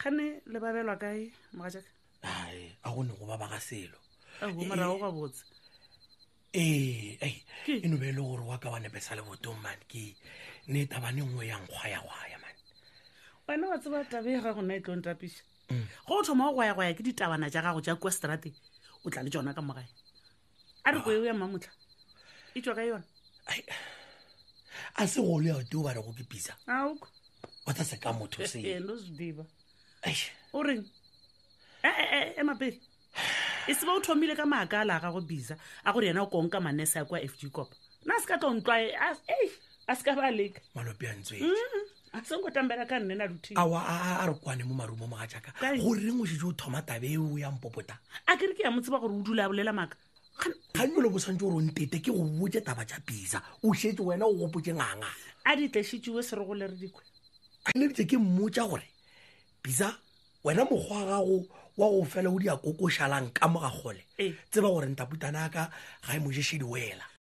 kgane le babelwa kae mogajaka ae a gone go baba ga selo morago ga eh, eh. botse ee e no be e le gore wa ka ba nepe sa lebotong mane ke ne tabane nngwe ya nkgwaya gwaya mane wena wa tseba tabe ga gona e tlong tapiša mm. go o thoma go goya goya ke ditabana ja gago ja kua strate o tla le tsona ka mogae a re ah. ko eo ya mmamotlha e tswa ka yone a se golo ya o teo ba re go ke pisa a o tsa se ka motho se o reng ee eh, eh, eh, mapedi e se ba o thomile ka maaka a la ga go bisa a gore yena o konka manese ya kwa f g kopa nna a se ka tlo ntlwae a se ka ba leka malopi a ntswee mm-hmm. a sengo tambela ka nne naluti awa a re kwane mo marumo moga jaaka gore reng o sese o thoma tabe o ya mpopota a kere ke ya motse ba gore o dula a bolela maaka kganyolo bo swantse gore o ntete ke go botse taba ja bisa o setse wena o gopotse ngangan a ditlesetsiwe serego le re dikwe le ditse ke mmotsa gore bisa wena mokgwa wa gago wa go fela o di a kokošalang ka mo ga kgole tseba gore ntaputana ka ga e moješedi wela